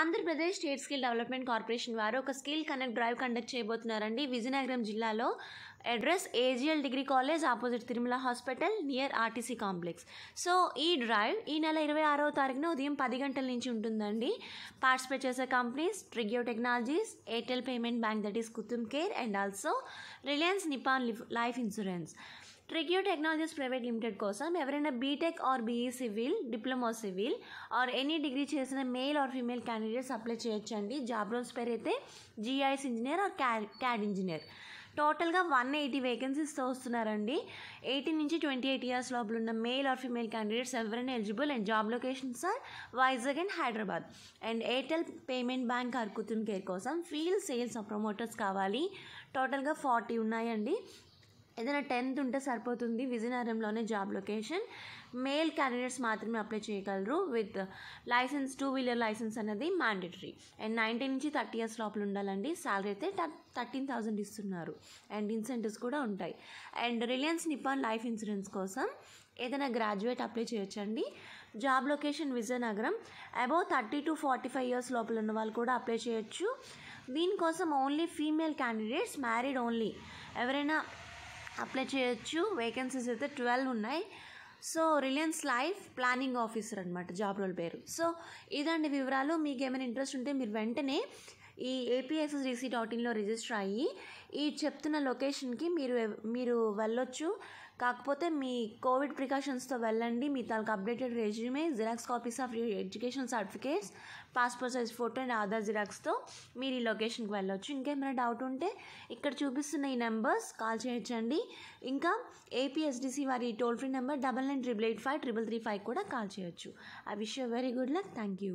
Andhra Pradesh state skill development corporation వారు ఒక skill connect drive conduct చేయబోతున్నారండి విజయనగరం జిల్లాలో address AGL degree college opposite Tirumala hospital near RTC complex so ఈ drive ఈ నెల ఇరవై ఆరవ తారీఖున ఉదయం పది గంటల నుంచి ఉంటుందండి పార్టిసిపేట్ చేసే companies Trigyn technologies Airtel payment bank that is Kutumb care and also Reliance Nippon life insurance Trigyn technologies private limited కోసం ఎవరైనా BTech or BE civil diploma civil or any degree చేసిన male or female candidates apply చేయొచ్చండి job roles పేరు అయితే GIS engineer or క్యా CAD engineer టోటల్గా one eighty vacancies వస్తున్నారండి eighteen నుంచి ట్వంటీ ఎయిట్ ఇయర్స్ లోపల ఉన్న మేల్ ఆర్ ఫీమేల్ క్యాండిడేట్స్ ఎవరైనా eligible and job locations are Vizag and Hyderabad and Airtel payment bank అర్కుతున్ కేర్ కోసం ఫీల్డ్ సేల్స్ ప్రమోటర్స్ కావాలి టోటల్గా ఫార్టీ ఉన్నాయండి ఏదైనా టెన్త్ ఉంటే సరిపోతుంది విజయనగరంలోనే జాబ్ లొకేషన్ మేల్ క్యాండిడేట్స్ మాత్రమే అప్లై చేయగలరు with license two wheeler license అనేది మ్యాండేటరీ అండ్ నైన్టీన్ నుంచి థర్టీ ఇయర్స్ లోపల ఉండాలండి శాలరీ అయితే థర్టీన్ థౌజండ్ ఇస్తున్నారు అండ్ ఇన్సెంటివ్స్ కూడా ఉంటాయి and Reliance Nippon life insurance కోసం ఏదైనా గ్రాడ్యుయేట్ అప్లై చేయొచ్చండి job location Vizianagaram above thirty to forty five years లోపల ఉన్న వాళ్ళు కూడా అప్లై చేయొచ్చు దీనికోసం only female candidates married only ఎవరైనా అప్లై చేయొచ్చు వేకెన్సీస్ అయితే ట్వెల్వ్ ఉన్నాయి so Reliance life planning officer అనమాట జాబ్ రోల్ పేరు సో ఇదండి వివరాలు మీకు ఏమైనా ఇంట్రెస్ట్ ఉంటే మీరు వెంటనే ఈ డిసి డాట్ ఇన్లో రిజిస్టర్ అయ్యి ఈ చెప్తున్న లొకేషన్కి మీరు మీరు వెళ్ళొచ్చు కాకపోతే మీ కోవిడ్ ప్రికాషన్స్తో వెళ్ళండి మీ తనకు updated resume xerox copies of your education certificates passport size photo and Aadhaar జిరాక్స్తో మీరు ఈ లొకేషన్కి వెళ్ళొచ్చు ఇంకేమైనా డౌట్ ఉంటే ఇక్కడ చూపిస్తున్న ఈ నెంబర్స్ కాల్ చేయొచ్చండి ఇంకా ఏపీఎస్డిసి వారి toll free number double nine triple eight five triple three five కూడా కాల్ చేయొచ్చు I wish you very good luck thank you